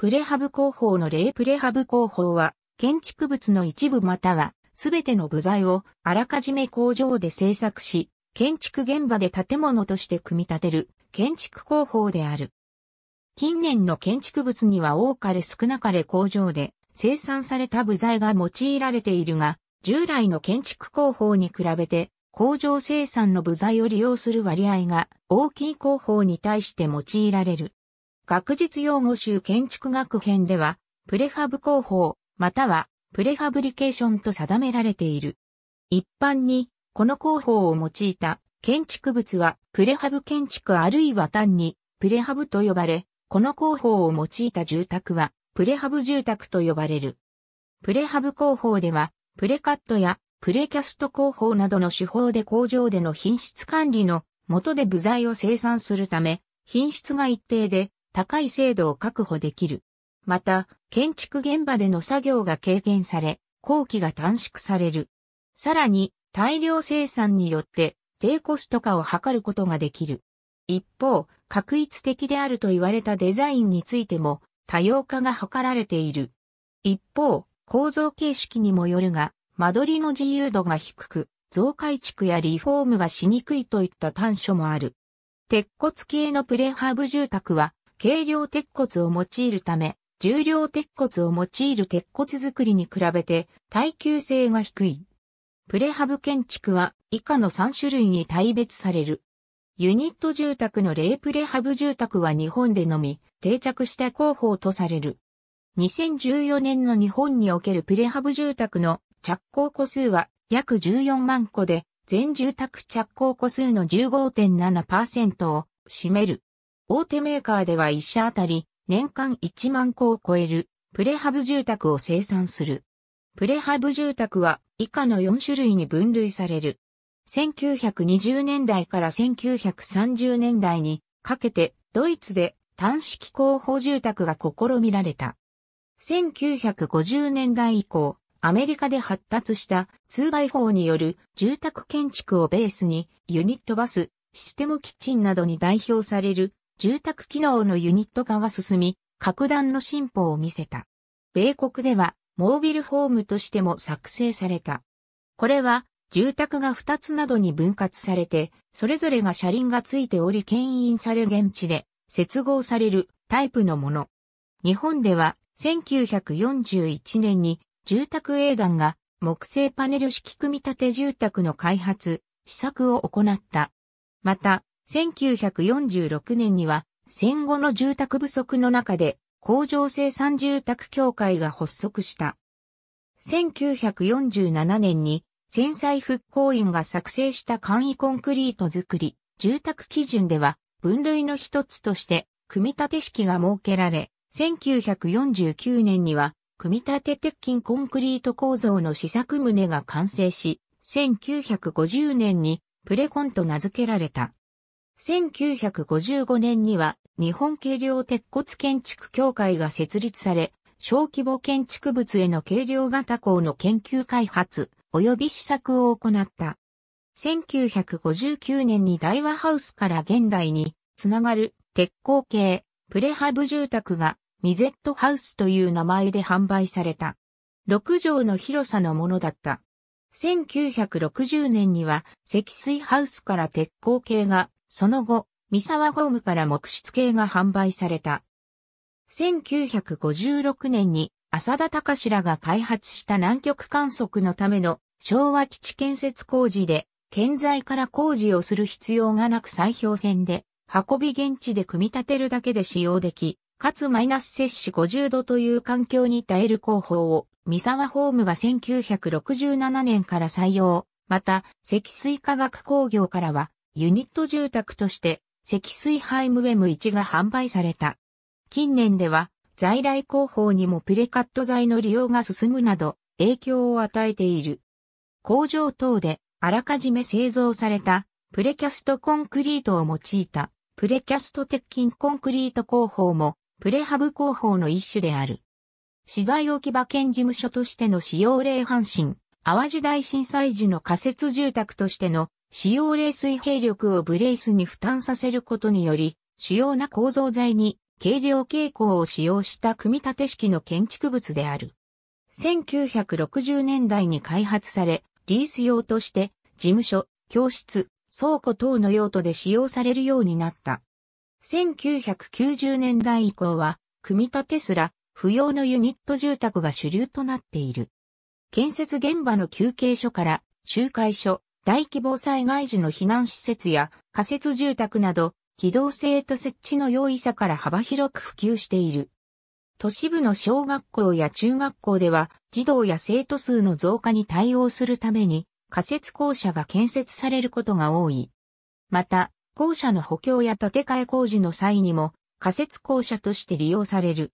プレハブ工法の例プレハブ工法は、建築物の一部または、すべての部材をあらかじめ工場で製作し、建築現場で建物として組み立てる建築工法である。近年の建築物には多かれ少なかれ工場で生産された部材が用いられているが、従来の建築工法に比べて工場生産の部材を利用する割合が大きい工法に対して用いられる。学術用語集建築学編では、プレファブ工法、または、プレファブリケーションと定められている。一般に、この工法を用いた建築物は、プレハブ建築あるいは単に、プレハブと呼ばれ、この工法を用いた住宅は、プレハブ住宅と呼ばれる。プレハブ工法では、プレカットやプレキャスト工法などの手法で工場での品質管理の元で部材を生産するため、品質が一定で高い精度を確保できる。また、建築現場での作業が軽減され、工期が短縮される。さらに、大量生産によって低コスト化を図ることができる。一方、確一的であると言われたデザインについても多様化が図られている。一方、構造形式にもよるが、間取りの自由度が低く、増改築やリフォームがしにくいといった短所もある。鉄骨系のプレハブ住宅は軽量鉄骨を用いるため、重量鉄骨を用いる鉄骨作りに比べて耐久性が低い。プレハブ建築は以下の3種類に大別される。ユニット住宅の例プレハブ住宅は日本でのみ定着した工法とされる。2014年の日本におけるプレハブ住宅の着工個数は約14万個で、全住宅着工個数の15.7%を占める。大手メーカーでは1社あたり年間1万個を超えるプレハブ住宅を生産する。プレハブ住宅は以下の4種類に分類される。1920年代から1930年代にかけてドイツで単式広法住宅が試みられた。1950年代以降、アメリカで発達した 2x4 による住宅建築をベースにユニットバス、システムキッチンなどに代表される住宅機能のユニット化が進み、格段の進歩を見せた。米国では、モービルホームとしても作成された。これは、住宅が2つなどに分割されて、それぞれが車輪がついており牽引され現地で接合されるタイプのもの。日本では、1941年に住宅営団が木製パネル式組み立て住宅の開発、試作を行った。また、1946年には戦後の住宅不足の中で工場生産住宅協会が発足した。1947年に戦災復興院が作成した簡易コンクリート作り、住宅基準では分類の一つとして組み立て式が設けられ、1949年には組み立て鉄筋コンクリート構造の試作棟が完成し、1950年にプレコンと名付けられた。1955年には日本軽量鉄骨建築協会が設立され、小規模建築物への軽量型工の研究開発及び試作を行った。1959年に大和ハウスから現代につながる鉄鋼系プレハブ住宅がミゼットハウスという名前で販売された。6畳の広さのものだった。1960年には積水ハウスから鉄鋼系がその後、三沢ホームから木質系が販売された。1956年に浅田隆らが開発した南極観測のための昭和基地建設工事で、建材から工事をする必要がなく砕氷船で、運び現地で組み立てるだけで使用でき、かつマイナス摂氏50度という環境に耐える工法を、三沢ホームが1967年から採用、また、積水化学工業からは、ユニット住宅として積水ハイムウェム1が販売された。近年では在来工法にもプレカット材の利用が進むなど影響を与えている。工場等であらかじめ製造されたプレキャストコンクリートを用いたプレキャスト鉄筋コンクリート工法もプレハブ工法の一種である。資材置き場兼事務所としての使用例阪神、淡路大震災時の仮設住宅としての使用冷水兵力をブレースに負担させることにより、主要な構造材に軽量傾向を使用した組み立て式の建築物である。1960年代に開発され、リース用として、事務所、教室、倉庫等の用途で使用されるようになった。1990年代以降は、組み立てすら、不要のユニット住宅が主流となっている。建設現場の休憩所から、集会所、大規模災害時の避難施設や仮設住宅など、機動性と設置の容易さから幅広く普及している。都市部の小学校や中学校では、児童や生徒数の増加に対応するために、仮設校舎が建設されることが多い。また、校舎の補強や建て替え工事の際にも、仮設校舎として利用される。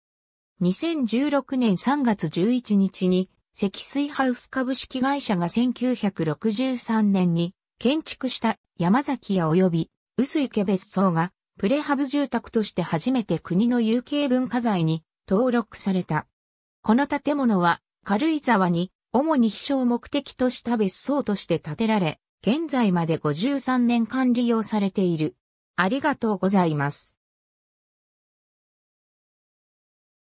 2016年3月11日に、積水ハウス株式会社が1963年に建築した山崎屋及び薄池別荘がプレハブ住宅として初めて国の有形文化財に登録された。この建物は軽井沢に主に秘書を目的とした別荘として建てられ、現在まで53年間利用されている。ありがとうございます。